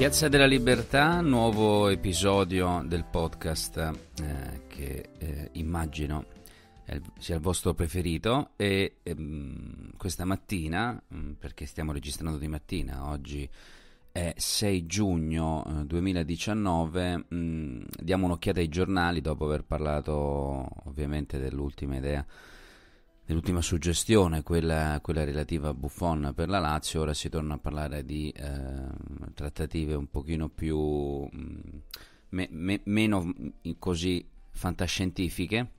Piazza della Libertà, nuovo episodio del podcast eh, che eh, immagino il, sia il vostro preferito e ehm, questa mattina, mh, mm, perché stiamo registrando di mattina, oggi è 6 giugno 2019, eh, mh, mm, diamo un'occhiata ai giornali dopo aver parlato ovviamente dell'ultima idea dell'ultima suggestione, quella, quella, relativa a Buffon per la Lazio, ora si torna a parlare di eh, trattative un pochino più mm, me, me, meno così fantascientifiche,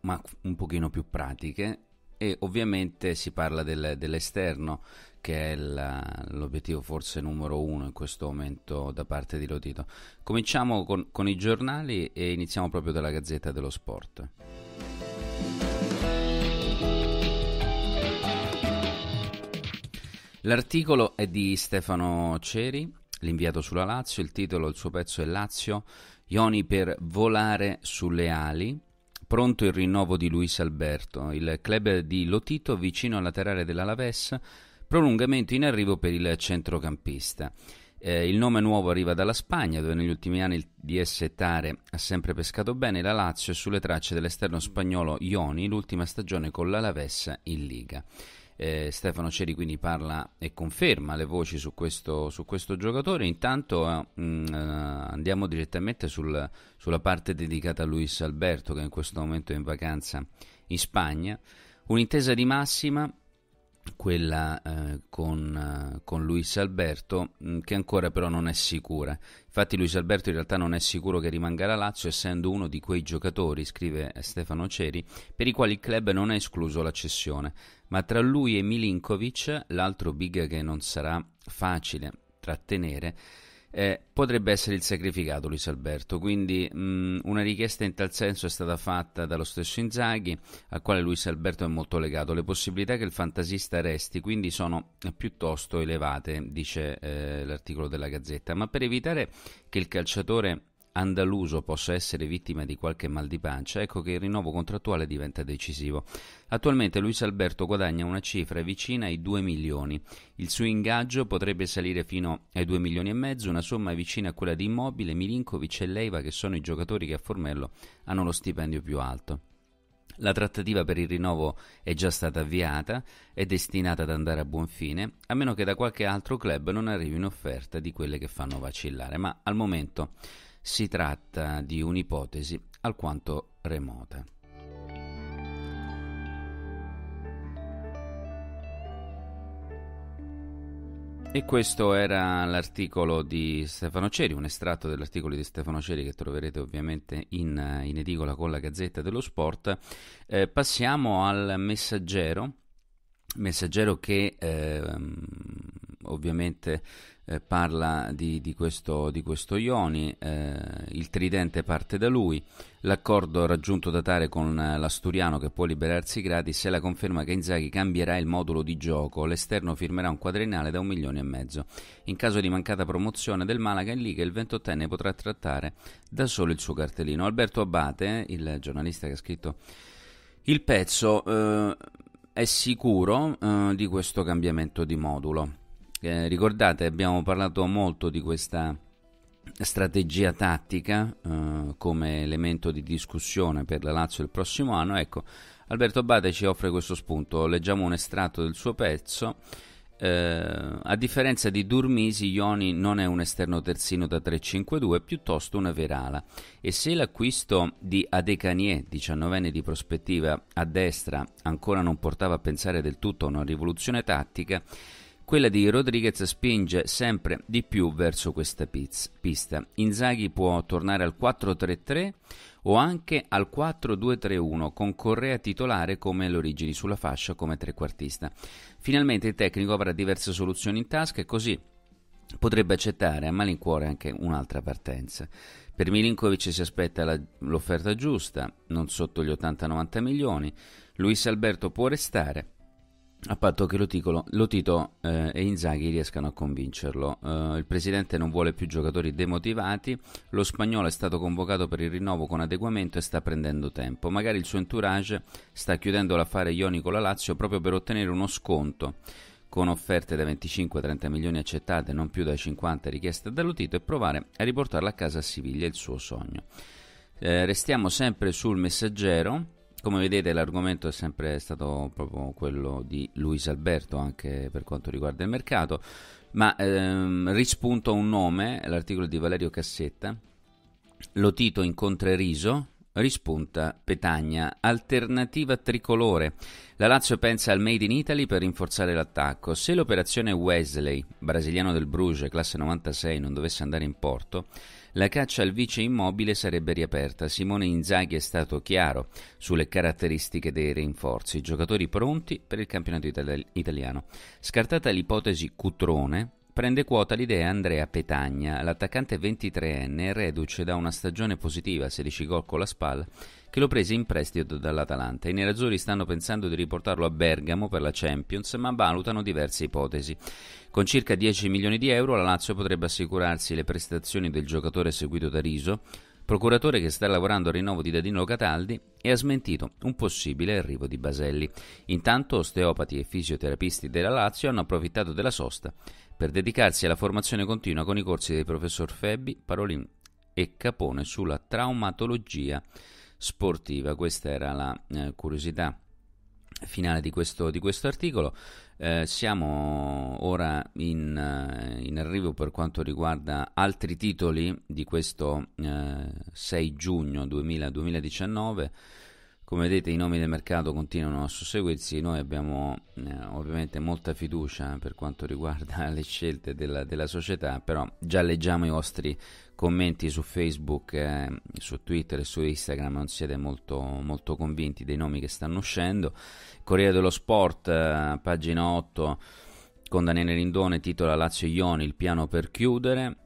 ma un pochino più pratiche e ovviamente si parla del, dell'esterno che è la, l'obiettivo forse numero uno in questo momento da parte di Lotito. Cominciamo con, con i giornali e iniziamo proprio dalla Gazzetta dello Sport. L'articolo è di Stefano Ceri, l'inviato sulla Lazio, il titolo, il suo pezzo è Lazio, Ioni per volare sulle ali. Pronto il rinnovo di Luis Alberto, il club di Lotito vicino al laterale della Laves, prolungamento in arrivo per il centrocampista. Eh, il nome nuovo arriva dalla Spagna, dove negli ultimi anni il DS Tare ha sempre pescato bene. La Lazio è sulle tracce dell'esterno spagnolo Ioni, l'ultima stagione con l'Alaves in Liga. Eh, Stefano Ceri quindi parla e conferma le voci su questo, su questo giocatore. Intanto eh, mm, eh, andiamo direttamente sul, sulla parte dedicata a Luis Alberto che in questo momento è in vacanza in Spagna. Un'intesa di massima quella eh, con, eh, con, Luis Alberto, mm, che ancora però non è sicura. Infatti Luis Alberto in realtà non è sicuro che rimanga alla Lazio, essendo uno di quei giocatori, scrive eh, Stefano Ceri, per i quali il club non ha escluso la cessione. Ma tra lui e Milinkovic, l'altro big che non sarà facile trattenere, eh, potrebbe essere il sacrificato Luis Alberto, quindi mh, mm, una richiesta in tal senso è stata fatta dallo stesso Inzaghi, al quale Luis Alberto è molto legato. Le possibilità che il fantasista resti quindi sono piuttosto elevate, dice eh, l'articolo della Gazzetta, ma per evitare che il calciatore andaluso possa essere vittima di qualche mal di pancia, ecco che il rinnovo contrattuale diventa decisivo. Attualmente Luis Alberto guadagna una cifra vicina ai 2 milioni. Il suo ingaggio potrebbe salire fino ai 2 milioni e mezzo, una somma vicina a quella di Immobile, Milinkovic e Leiva, che sono i giocatori che a Formello hanno lo stipendio più alto. La trattativa per il rinnovo è già stata avviata, è destinata ad andare a buon fine, a meno che da qualche altro club non arrivi un'offerta di quelle che fanno vacillare, ma al momento si tratta di un'ipotesi alquanto remota. E questo era l'articolo di Stefano Ceri, un estratto dell'articolo di Stefano Ceri che troverete ovviamente in, in edicola con la Gazzetta dello Sport. Eh, passiamo al messaggero, messaggero che eh, ovviamente eh, parla di, di, questo, di, questo, Ioni, eh, il tridente parte da lui, l'accordo raggiunto da Tare con l'Asturiano che può liberarsi gratis e la conferma che Inzaghi cambierà il modulo di gioco, l'esterno firmerà un quadrennale da un milione e mezzo. In caso di mancata promozione del Malaga in Liga il 28enne potrà trattare da solo il suo cartellino. Alberto Abate, il giornalista che ha scritto il pezzo, eh, è sicuro eh, di questo cambiamento di modulo eh, ricordate, abbiamo parlato molto di questa strategia tattica eh, come elemento di discussione per la Lazio il prossimo anno. Ecco, Alberto Abate ci offre questo spunto. Leggiamo un estratto del suo pezzo. Eh, a differenza di Durmisi, Ioni non è un esterno terzino da 3-5-2, piuttosto una vera ala. E se l'acquisto di Adecanie, 19enne di prospettiva a destra, ancora non portava a pensare del tutto a una rivoluzione tattica, quella di Rodriguez spinge sempre di più verso questa pista. Inzaghi può tornare al 4-3-3 o anche al 4-2-3-1 con Correa titolare come all'origine sulla fascia come trequartista. Finalmente il tecnico avrà diverse soluzioni in tasca e così potrebbe accettare a malincuore anche un'altra partenza. Per Milinkovic si aspetta la, l'offerta giusta, non sotto gli 80-90 milioni. Luis Alberto può restare a patto che Lotito, Lotito eh, e Inzaghi riescano a convincerlo. Eh, il presidente non vuole più giocatori demotivati, lo spagnolo è stato convocato per il rinnovo con adeguamento e sta prendendo tempo. Magari il suo entourage sta chiudendo l'affare Ioni con la Lazio proprio per ottenere uno sconto con offerte da 25-30 milioni accettate, non più da 50 richieste da Lotito e provare a riportarla a casa a Siviglia, il suo sogno. Eh, restiamo sempre sul messaggero come vedete l'argomento è sempre stato proprio quello di Luis Alberto anche per quanto riguarda il mercato, ma ehm, rispunto un nome, l'articolo di Valerio Cassetta, lo Lotito incontra Riso, Rispunta Petagna, alternativa tricolore. La Lazio pensa al Made in Italy per rinforzare l'attacco. Se l'operazione Wesley, brasiliano del Bruges, classe 96, non dovesse andare in porto, la caccia al vice immobile sarebbe riaperta. Simone Inzaghi è stato chiaro sulle caratteristiche dei rinforzi, giocatori pronti per il campionato itali- italiano. Scartata l'ipotesi Cutrone, prende quota l'idea Andrea Petagna, l'attaccante 23enne reduce da una stagione positiva, 16 gol con la SPAL, che lo prese in prestito dall'Atalanta. I nerazzurri stanno pensando di riportarlo a Bergamo per la Champions, ma valutano diverse ipotesi. Con circa 10 milioni di euro la Lazio potrebbe assicurarsi le prestazioni del giocatore seguito da Riso, procuratore che sta lavorando al rinnovo di Dadino Cataldi e ha smentito un possibile arrivo di Baselli. Intanto osteopati e fisioterapisti della Lazio hanno approfittato della sosta per dedicarsi alla formazione continua con i corsi dei professor Febbi, Parolin e Capone sulla traumatologia sportiva. Questa era la eh, curiosità finale di questo, di questo articolo. Eh, siamo ora in, eh, in, arrivo per quanto riguarda altri titoli di questo eh, 6 giugno 2000, 2019. Come vedete i nomi del mercato continuano a susseguirsi, noi abbiamo eh, ovviamente molta fiducia eh, per quanto riguarda le scelte della, della, società, però già leggiamo i vostri commenti su Facebook, eh, su Twitter e su Instagram, non siete molto, molto, convinti dei nomi che stanno uscendo. Corriere dello Sport, eh, pagina 8, con Daniele Rindone, titola Lazio Ioni, il piano per chiudere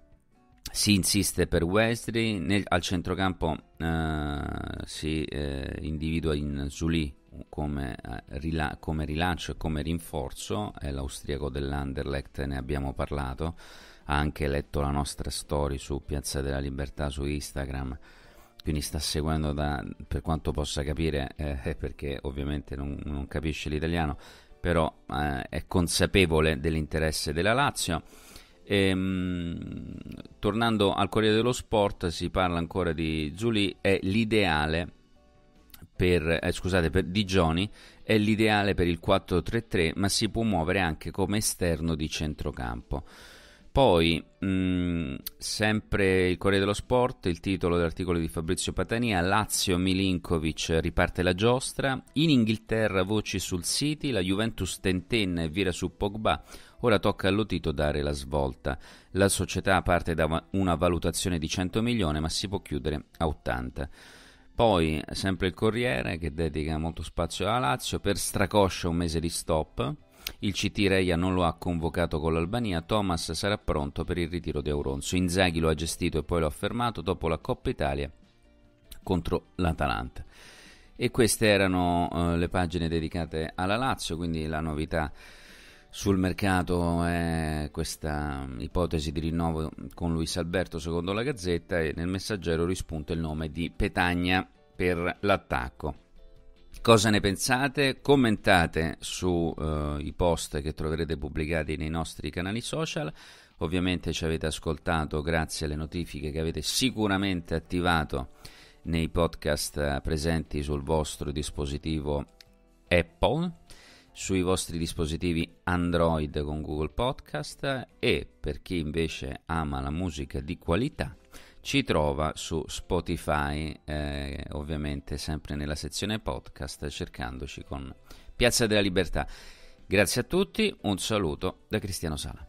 si insiste per Wesley, nel, al centrocampo eh, si eh, individua in Zulì come, eh, rila- come, rilancio e come rinforzo, è l'austriaco dell'Anderlecht, ne abbiamo parlato, ha anche letto la nostra story su Piazza della Libertà su Instagram, quindi sta seguendo da, per quanto possa capire, eh, perché ovviamente non, non, capisce l'italiano, però eh, è consapevole dell'interesse della Lazio. Ehm, tornando al Corriere dello Sport, si parla ancora di Zulì, è l'ideale per, eh, scusate, per Di Gioni è l'ideale per il 4-3-3, ma si può muovere anche come esterno di centrocampo. Poi, mh, mm, sempre il Corriere dello Sport, il titolo dell'articolo di Fabrizio Patania, Lazio Milinkovic riparte la giostra, in Inghilterra voci sul City, la Juventus tentenna e vira su Pogba, ora tocca all'Otito dare la svolta. La società parte da una valutazione di 100 milioni ma si può chiudere a 80. Poi, sempre il Corriere che dedica molto spazio alla Lazio, per Stracoscia un mese di stop, il CT Reia non lo ha convocato con l'Albania, Thomas sarà pronto per il ritiro di Auronzo. Inzaghi lo ha gestito e poi lo ha fermato dopo la Coppa Italia contro l'Atalanta. E queste erano uh, le pagine dedicate alla Lazio, quindi la novità sul mercato è questa ipotesi di rinnovo con Luis Alberto secondo la Gazzetta e nel messaggero rispunta il nome di Petagna per l'attacco. Cosa ne pensate? Commentate sui eh, uh, post che troverete pubblicati nei nostri canali social. Ovviamente ci avete ascoltato grazie alle notifiche che avete sicuramente attivato nei podcast eh, presenti sul vostro dispositivo Apple, sui vostri dispositivi Android con Google Podcast e per chi invece ama la musica di qualità ci trova su Spotify, eh, ovviamente sempre nella sezione podcast, cercandoci con Piazza della Libertà. Grazie a tutti, un saluto da Cristiano Sala.